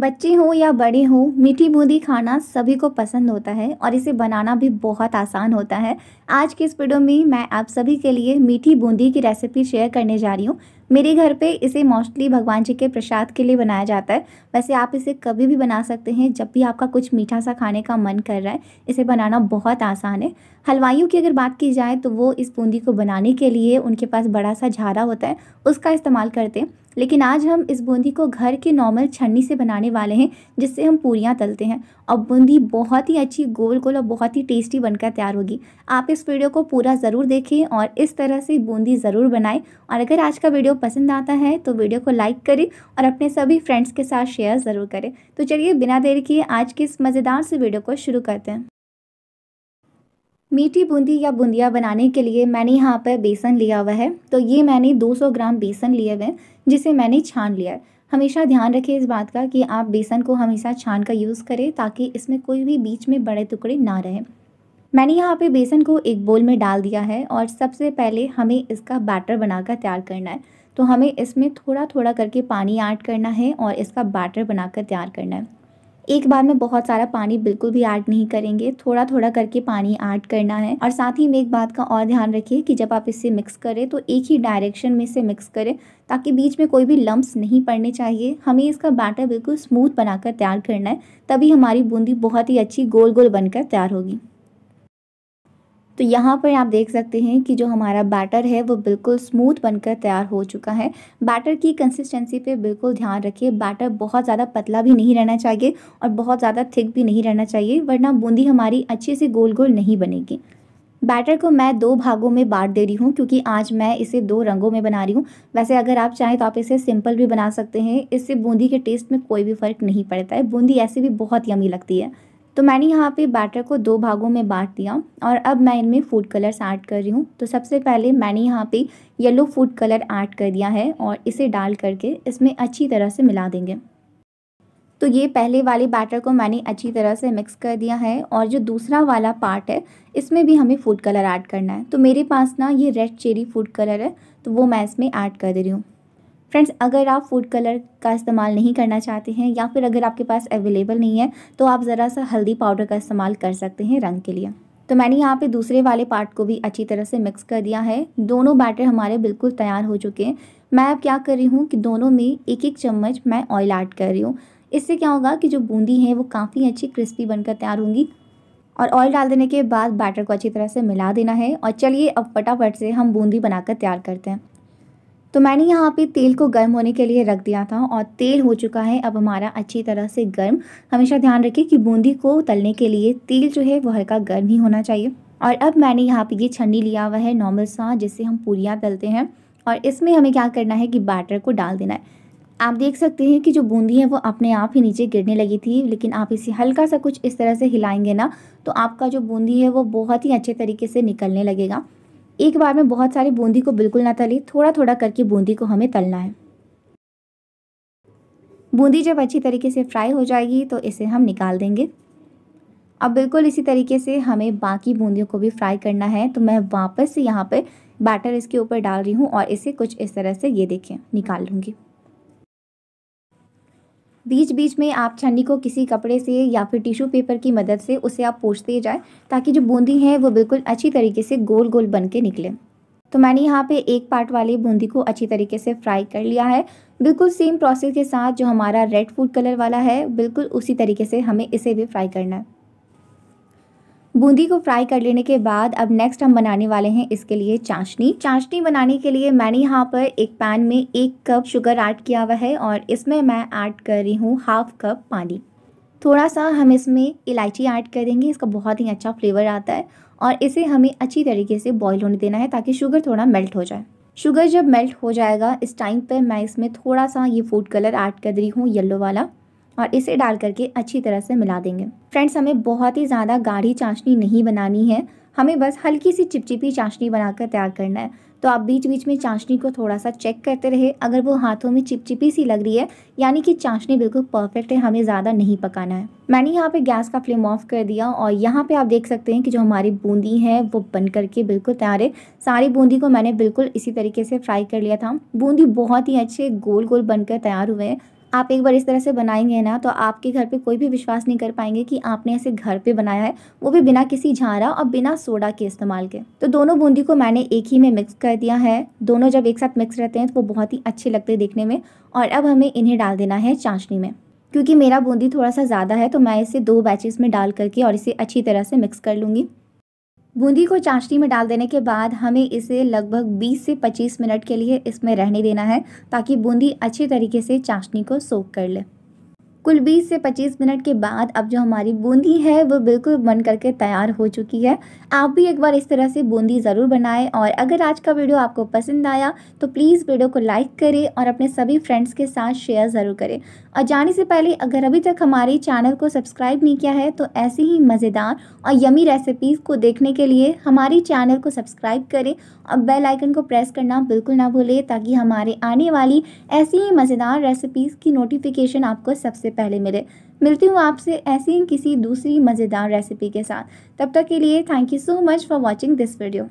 बच्चे हो या बड़े हो मीठी बूंदी खाना सभी को पसंद होता है और इसे बनाना भी बहुत आसान होता है आज के इस वीडियो में मैं आप सभी के लिए मीठी बूंदी की रेसिपी शेयर करने जा रही हूँ मेरे घर पे इसे मोस्टली भगवान जी के प्रसाद के लिए बनाया जाता है वैसे आप इसे कभी भी बना सकते हैं जब भी आपका कुछ मीठा सा खाने का मन कर रहा है इसे बनाना बहुत आसान है हलवाइयों की अगर बात की जाए तो वो इस बूंदी को बनाने के लिए उनके पास बड़ा सा झारा होता है उसका इस्तेमाल करते हैं लेकिन आज हम इस बूंदी को घर के नॉर्मल छन्नी से बनाने वाले हैं जिससे हम पूरियाँ तलते हैं और बूंदी बहुत ही अच्छी गोल गोल और बहुत ही टेस्टी बनकर तैयार होगी आप इस वीडियो को पूरा ज़रूर देखें और इस तरह से बूंदी ज़रूर बनाएं और अगर आज का वीडियो पसंद आता है तो वीडियो को लाइक करें और अपने सभी फ्रेंड्स के साथ शेयर ज़रूर करें तो चलिए बिना देर किए आज के इस मज़ेदार से वीडियो को शुरू करते हैं मीठी बूंदी या बूंदिया बनाने के लिए मैंने यहाँ पर बेसन लिया हुआ है तो ये मैंने 200 ग्राम बेसन लिए हुए हैं जिसे मैंने छान लिया है हमेशा ध्यान रखें इस बात का कि आप बेसन को हमेशा छान कर यूज़ करें ताकि इसमें कोई भी बीच में बड़े टुकड़े ना रहें मैंने यहाँ पे बेसन को एक बोल में डाल दिया है और सबसे पहले हमें इसका बैटर बनाकर तैयार करना है तो हमें इसमें थोड़ा थोड़ा करके पानी ऐड करना है और इसका बैटर बनाकर तैयार करना है एक बार में बहुत सारा पानी बिल्कुल भी ऐड नहीं करेंगे थोड़ा थोड़ा करके पानी ऐड करना है और साथ ही में एक बात का और ध्यान रखिए कि जब आप इसे मिक्स करें तो एक ही डायरेक्शन में इसे मिक्स करें ताकि बीच में कोई भी लम्ब्स नहीं पड़ने चाहिए हमें इसका बैटर बिल्कुल स्मूथ बनाकर तैयार करना है तभी हमारी बूंदी बहुत ही अच्छी गोल गोल बनकर तैयार होगी तो यहाँ पर आप देख सकते हैं कि जो हमारा बैटर है वो बिल्कुल स्मूथ बनकर तैयार हो चुका है बैटर की कंसिस्टेंसी पे बिल्कुल ध्यान रखिए बैटर बहुत ज़्यादा पतला भी नहीं रहना चाहिए और बहुत ज़्यादा थिक भी नहीं रहना चाहिए वरना बूंदी हमारी अच्छे से गोल गोल नहीं बनेगी बैटर को मैं दो भागों में बांट दे रही हूँ क्योंकि आज मैं इसे दो रंगों में बना रही हूँ वैसे अगर आप चाहें तो आप इसे सिंपल भी बना सकते हैं इससे बूंदी के टेस्ट में कोई भी फ़र्क नहीं पड़ता है बूंदी ऐसे भी बहुत यमी लगती है तो मैंने यहाँ पे बैटर को दो भागों में बांट दिया और अब मैं इनमें फूड कलर्स ऐड कर रही हूँ तो सबसे पहले मैंने यहाँ पे येलो फूड कलर ऐड कर दिया है और इसे डाल करके इसमें अच्छी तरह से मिला देंगे तो ये पहले वाले बैटर को मैंने अच्छी तरह से मिक्स कर दिया है और जो दूसरा वाला पार्ट है इसमें भी हमें फूड कलर ऐड करना है तो मेरे पास ना ये रेड चेरी फूड कलर है तो वो मैं इसमें ऐड कर दे रही हूँ फ्रेंड्स अगर आप फूड कलर का इस्तेमाल नहीं करना चाहते हैं या फिर अगर आपके पास अवेलेबल नहीं है तो आप ज़रा सा हल्दी पाउडर का इस्तेमाल कर सकते हैं रंग के लिए तो मैंने यहाँ पे दूसरे वाले पार्ट को भी अच्छी तरह से मिक्स कर दिया है दोनों बैटर हमारे बिल्कुल तैयार हो चुके हैं मैं अब क्या कर रही हूँ कि दोनों में एक एक चम्मच मैं ऑयल ऐड कर रही हूँ इससे क्या होगा कि जो बूंदी है वो काफ़ी अच्छी क्रिस्पी बनकर तैयार होंगी और ऑयल डाल देने के बाद बैटर को अच्छी तरह से मिला देना है और चलिए अब फटाफट से हम बूंदी बनाकर तैयार करते हैं तो मैंने यहाँ पे तेल को गर्म होने के लिए रख दिया था और तेल हो चुका है अब हमारा अच्छी तरह से गर्म हमेशा ध्यान रखें कि बूंदी को तलने के लिए तेल जो है वो हल्का गर्म ही होना चाहिए और अब मैंने यहाँ पे ये छन्नी लिया हुआ है नॉर्मल सा जिससे हम पूरियाँ तलते हैं और इसमें हमें क्या करना है कि बैटर को डाल देना है आप देख सकते हैं कि जो बूंदी है वो अपने आप ही नीचे गिरने लगी थी लेकिन आप इसे हल्का सा कुछ इस तरह से हिलाएंगे ना तो आपका जो बूंदी है वो बहुत ही अच्छे तरीके से निकलने लगेगा एक बार में बहुत सारी बूंदी को बिल्कुल ना तली थोड़ा थोड़ा करके बूंदी को हमें तलना है बूंदी जब अच्छी तरीके से फ्राई हो जाएगी तो इसे हम निकाल देंगे अब बिल्कुल इसी तरीके से हमें बाकी बूंदियों को भी फ्राई करना है तो मैं वापस से यहाँ पर बैटर इसके ऊपर डाल रही हूँ और इसे कुछ इस तरह से ये देखें निकाल लूँगी बीच बीच में आप छन्नी को किसी कपड़े से या फिर टिश्यू पेपर की मदद से उसे आप पोछते जाए ताकि जो बूंदी है वो बिल्कुल अच्छी तरीके से गोल गोल बन के निकले तो मैंने यहाँ पे एक पार्ट वाली बूंदी को अच्छी तरीके से फ्राई कर लिया है बिल्कुल सेम प्रोसेस के साथ जो हमारा रेड फूड कलर वाला है बिल्कुल उसी तरीके से हमें इसे भी फ्राई करना है बूंदी को फ्राई कर लेने के बाद अब नेक्स्ट हम बनाने वाले हैं इसके लिए चाशनी चाशनी बनाने के लिए मैंने यहाँ पर एक पैन में एक कप शुगर ऐड किया हुआ है और इसमें मैं ऐड कर रही हूँ हाफ कप पानी थोड़ा सा हम इसमें इलायची ऐड कर देंगे इसका बहुत ही अच्छा फ्लेवर आता है और इसे हमें अच्छी तरीके से बॉईल होने देना है ताकि शुगर थोड़ा मेल्ट हो जाए शुगर जब मेल्ट हो जाएगा इस टाइम पर मैं इसमें थोड़ा सा ये फूड कलर ऐड कर रही हूँ येलो वाला और इसे डाल करके अच्छी तरह से मिला देंगे फ्रेंड्स हमें बहुत ही ज़्यादा गाढ़ी चाशनी नहीं बनानी है हमें बस हल्की सी चिपचिपी चाशनी बनाकर तैयार करना है तो आप बीच बीच में चाशनी को थोड़ा सा चेक करते रहे अगर वो हाथों में चिपचिपी सी लग रही है यानी कि चाशनी बिल्कुल परफेक्ट है हमें ज़्यादा नहीं पकाना है मैंने यहाँ पे गैस का फ्लेम ऑफ कर दिया और यहाँ पे आप देख सकते हैं कि जो हमारी बूंदी है वो बन करके बिल्कुल तैयार है सारी बूंदी को मैंने बिल्कुल इसी तरीके से फ्राई कर लिया था बूंदी बहुत ही अच्छे गोल गोल बनकर तैयार हुए हैं आप एक बार इस तरह से बनाएंगे ना तो आपके घर पे कोई भी विश्वास नहीं कर पाएंगे कि आपने ऐसे घर पे बनाया है वो भी बिना किसी झारा और बिना सोडा के इस्तेमाल के तो दोनों बूंदी को मैंने एक ही में मिक्स कर दिया है दोनों जब एक साथ मिक्स रहते हैं तो वो बहुत ही अच्छे लगते हैं देखने में और अब हमें इन्हें डाल देना है चाशनी में क्योंकि मेरा बूंदी थोड़ा सा ज़्यादा है तो मैं इसे दो बैचेस में डाल करके और इसे अच्छी तरह से मिक्स कर लूँगी बूंदी को चाशनी में डाल देने के बाद हमें इसे लगभग 20 से 25 मिनट के लिए इसमें रहने देना है ताकि बूंदी अच्छे तरीके से चाशनी को सोख कर ले कुल 20 से 25 मिनट के बाद अब जो हमारी बूंदी है वो बिल्कुल बन करके तैयार हो चुकी है आप भी एक बार इस तरह से बूंदी ज़रूर बनाएं और अगर आज का वीडियो आपको पसंद आया तो प्लीज़ वीडियो को लाइक करें और अपने सभी फ्रेंड्स के साथ शेयर ज़रूर करें और जाने से पहले अगर अभी तक हमारे चैनल को सब्सक्राइब नहीं किया है तो ऐसी ही मज़ेदार और यमी रेसिपीज़ को देखने के लिए हमारे चैनल को सब्सक्राइब करें और बेल आइकन को प्रेस करना बिल्कुल ना भूलें ताकि हमारे आने वाली ऐसी ही मज़ेदार रेसिपीज़ की नोटिफिकेशन आपको सबसे पहले मिले मिलती हूँ आपसे ऐसी ही किसी दूसरी मज़ेदार रेसिपी के साथ तब तक के लिए thank you so much for watching this video